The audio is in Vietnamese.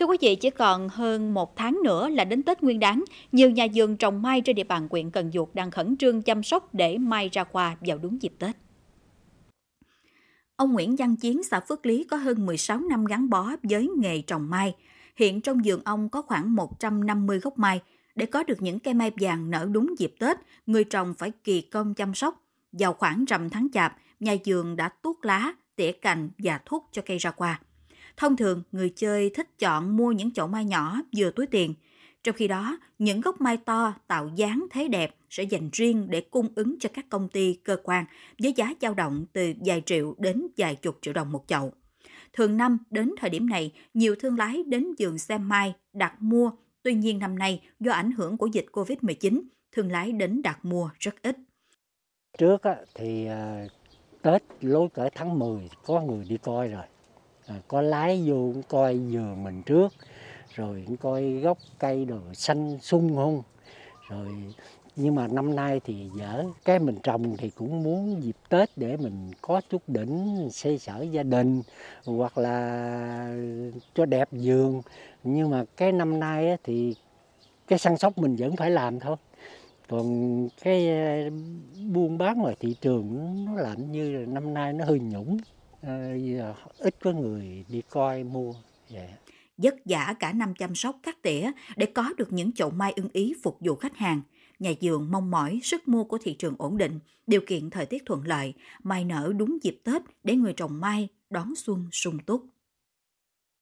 Thưa quý vị, chỉ còn hơn một tháng nữa là đến Tết Nguyên đáng, nhiều nhà vườn trồng mai trên địa bàn huyện Cần Duộc đang khẩn trương chăm sóc để mai ra hoa vào đúng dịp Tết. Ông Nguyễn Văn Chiến, xã Phước Lý có hơn 16 năm gắn bó với nghề trồng mai. Hiện trong vườn ông có khoảng 150 gốc mai. Để có được những cây mai vàng nở đúng dịp Tết, người trồng phải kỳ công chăm sóc. Vào khoảng rằm tháng chạp, nhà vườn đã tuốt lá, tỉa cành và thuốc cho cây ra hoa. Thông thường, người chơi thích chọn mua những chậu mai nhỏ vừa túi tiền. Trong khi đó, những gốc mai to tạo dáng thế đẹp sẽ dành riêng để cung ứng cho các công ty, cơ quan với giá dao động từ vài triệu đến vài chục triệu đồng một chậu. Thường năm đến thời điểm này, nhiều thương lái đến vườn xem mai, đặt mua. Tuy nhiên năm nay, do ảnh hưởng của dịch Covid-19, thương lái đến đặt mua rất ít. Trước thì à, Tết lối cỡ tháng 10 có người đi coi rồi À, có lái vô coi dừa mình trước rồi coi gốc cây đồ xanh sung không rồi nhưng mà năm nay thì dở cái mình trồng thì cũng muốn dịp tết để mình có chút đỉnh xây sở gia đình hoặc là cho đẹp giường nhưng mà cái năm nay thì cái săn sóc mình vẫn phải làm thôi còn cái ờ, buôn bán ngoài thị trường nó lạnh như là năm nay nó hơi nhũng Ờ, à? ít có người đi coi mua vậy dạ. vất vả cả năm chăm sóc cắt tỉa để có được những chậu mai ưng ý phục vụ khách hàng. Nhà vườn mong mỏi sức mua của thị trường ổn định, điều kiện thời tiết thuận lợi, mai nở đúng dịp Tết để người trồng mai đón xuân sung túc.